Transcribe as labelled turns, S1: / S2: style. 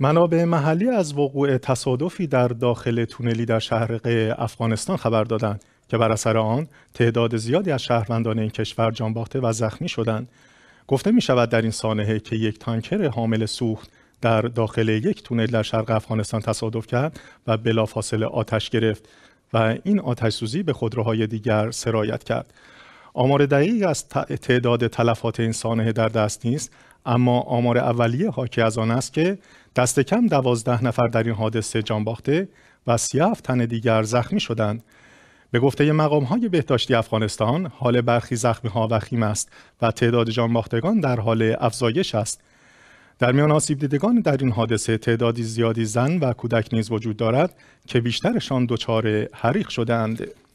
S1: منابع محلی از وقوع تصادفی در داخل تونلی در شهر افغانستان خبر دادند که بر اثر آن تعداد زیادی از شهروندان این کشور جانباخته و زخمی شدند گفته می شود در این سانحه که یک تانکر حامل سوخت در داخل یک تونل در شرق افغانستان تصادف کرد و بلافاصله آتش گرفت و این آتش سوزی به خودروهای دیگر سرایت کرد آمار دقیق از تعداد تلفات این سانحه در دست نیست اما آمار اولیه حاکی از آن است که دست کم دوازده نفر در این حادثه جان باخته و سیاف تن دیگر زخمی شدند. به گفته مقام های بهداشتی افغانستان حال برخی زخمی ها وخیم است و تعداد جان باختگان در حال افزایش است. در میان آسیب دیدگان در این حادثه تعدادی زیادی زن و کودک نیز وجود دارد که بیشترشان دچار حریق شدند.